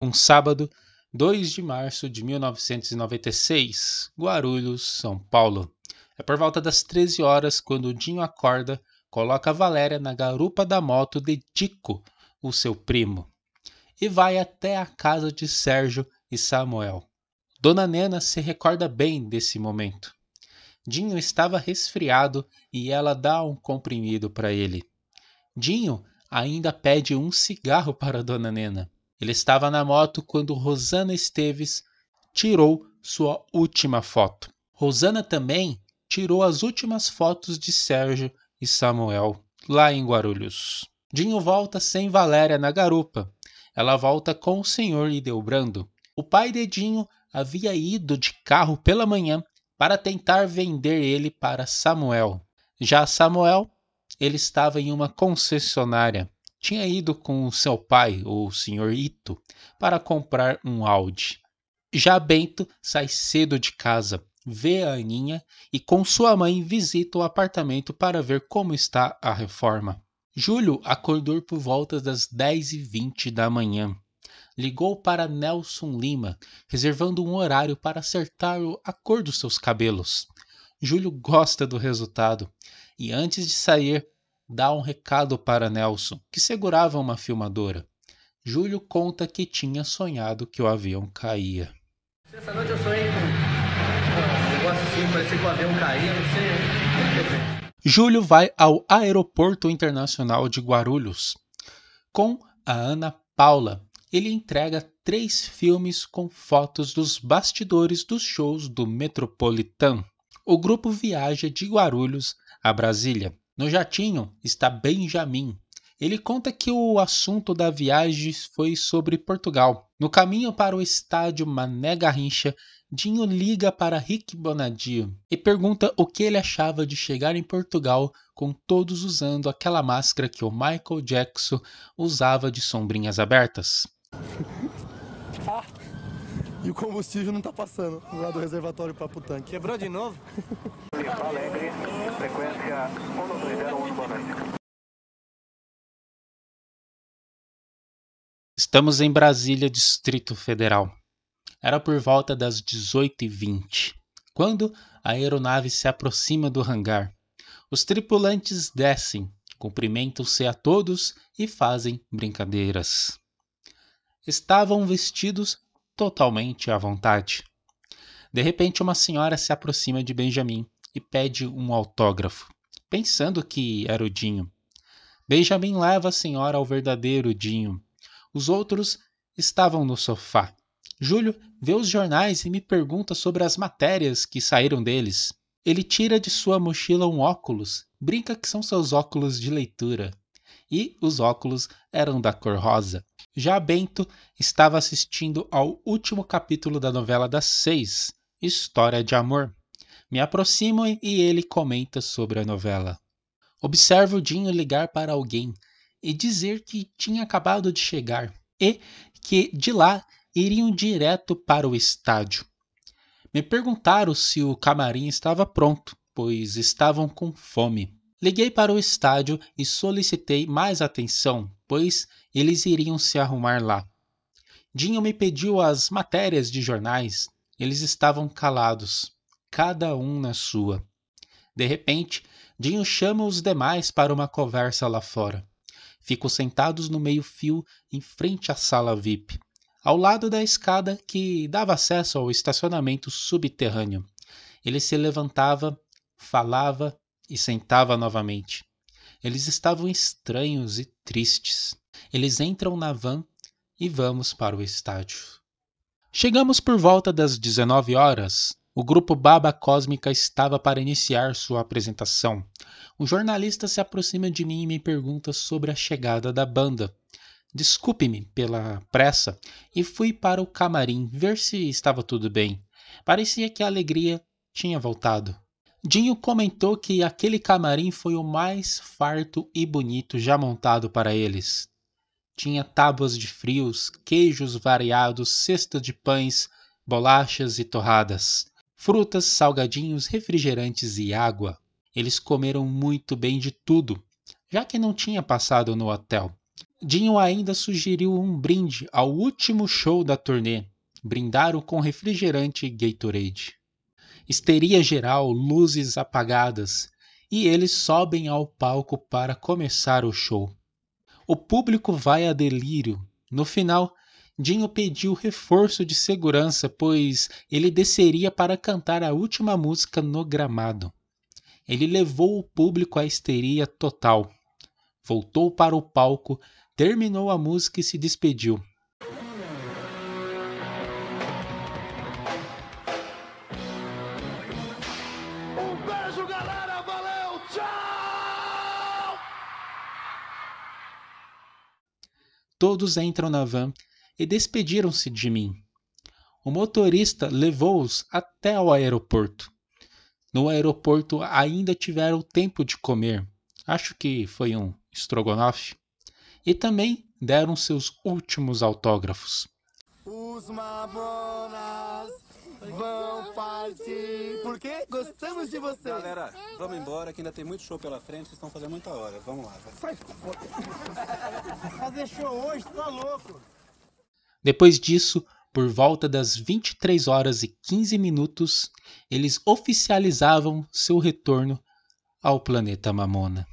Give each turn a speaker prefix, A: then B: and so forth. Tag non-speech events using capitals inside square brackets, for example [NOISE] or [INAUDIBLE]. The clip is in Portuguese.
A: um sábado, 2 de março de 1996, Guarulhos, São Paulo. É por volta das 13 horas quando o Dinho acorda, coloca Valéria na garupa da moto de Dico, o seu primo, e vai até a casa de Sérgio e Samuel. Dona Nena se recorda bem desse momento. Dinho estava resfriado e ela dá um comprimido para ele. Dinho ainda pede um cigarro para Dona Nena. Ele estava na moto quando Rosana Esteves tirou sua última foto. Rosana também tirou as últimas fotos de Sérgio e Samuel lá em Guarulhos. Dinho volta sem Valéria na garupa. Ela volta com o senhor Ideobrando. O pai de Dinho havia ido de carro pela manhã para tentar vender ele para Samuel. Já Samuel, ele estava em uma concessionária tinha ido com seu pai, o Sr. Ito, para comprar um Audi. Já Bento sai cedo de casa, vê a Aninha e com sua mãe visita o apartamento para ver como está a reforma. Júlio acordou por volta das 10h20 da manhã. Ligou para Nelson Lima, reservando um horário para acertar a cor dos seus cabelos. Júlio gosta do resultado e, antes de sair, dá um recado para Nelson, que segurava uma filmadora. Júlio conta que tinha sonhado que o avião caía. Essa noite eu sonhei com um assim, parecia que o avião caía, não sei. Júlio vai ao Aeroporto Internacional de Guarulhos. Com a Ana Paula, ele entrega três filmes com fotos dos bastidores dos shows do Metropolitan. O grupo viaja de Guarulhos a Brasília no jatinho está Benjamin. Ele conta que o assunto da viagem foi sobre Portugal. No caminho para o estádio Mané Garrincha, Dinho liga para Rick Bonadio e pergunta o que ele achava de chegar em Portugal com todos usando aquela máscara que o Michael Jackson usava de sombrinhas abertas. ah, [LAUGHS] e o combustível não tá passando lá do reservatório para o tanque. Quebrou de novo? [LAUGHS] Alegre, frequência Estamos em Brasília, Distrito Federal. Era por volta das 18h20, quando a aeronave se aproxima do hangar. Os tripulantes descem, cumprimentam-se a todos e fazem brincadeiras. Estavam vestidos totalmente à vontade. De repente, uma senhora se aproxima de Benjamin e pede um autógrafo, pensando que era o Dinho. Benjamin leva a senhora ao verdadeiro Dinho. Os outros estavam no sofá. Júlio vê os jornais e me pergunta sobre as matérias que saíram deles. Ele tira de sua mochila um óculos, brinca que são seus óculos de leitura. E os óculos eram da cor rosa. Já Bento estava assistindo ao último capítulo da novela das seis, História de Amor. Me aproximo e ele comenta sobre a novela. Observo Dinho ligar para alguém e dizer que tinha acabado de chegar e que de lá iriam direto para o estádio. Me perguntaram se o camarim estava pronto, pois estavam com fome. Liguei para o estádio e solicitei mais atenção, pois eles iriam se arrumar lá. Dinho me pediu as matérias de jornais. Eles estavam calados cada um na sua. De repente, Dinho chama os demais para uma conversa lá fora. Ficam sentados no meio-fio em frente à sala VIP, ao lado da escada que dava acesso ao estacionamento subterrâneo. Ele se levantava, falava e sentava novamente. Eles estavam estranhos e tristes. Eles entram na van e vamos para o estádio. Chegamos por volta das 19 horas, o grupo Baba Cósmica estava para iniciar sua apresentação. Um jornalista se aproxima de mim e me pergunta sobre a chegada da banda. Desculpe-me pela pressa e fui para o camarim ver se estava tudo bem. Parecia que a alegria tinha voltado. Dinho comentou que aquele camarim foi o mais farto e bonito já montado para eles. Tinha tábuas de frios, queijos variados, cesta de pães, bolachas e torradas frutas, salgadinhos, refrigerantes e água. Eles comeram muito bem de tudo, já que não tinha passado no hotel. Dinho ainda sugeriu um brinde ao último show da turnê. Brindaram com refrigerante Gatorade. Histeria geral, luzes apagadas, e eles sobem ao palco para começar o show. O público vai a delírio. No final, Dinho pediu reforço de segurança, pois ele desceria para cantar a última música no gramado. Ele levou o público à histeria total. Voltou para o palco, terminou a música e se despediu. todos entram na van e despediram-se de mim. O motorista levou-os até o aeroporto. No aeroporto ainda tiveram tempo de comer, acho que foi um estrogonofe, e também deram seus últimos autógrafos. Os Mamonas vão partir, porque gostamos de vocês. Galera, vamos embora que ainda tem muito show pela frente, vocês estão fazendo muita hora. Vamos lá. Vai. Fazer show hoje, tá louco. Depois disso, por volta das 23 horas e 15 minutos, eles oficializavam seu retorno ao planeta Mamona.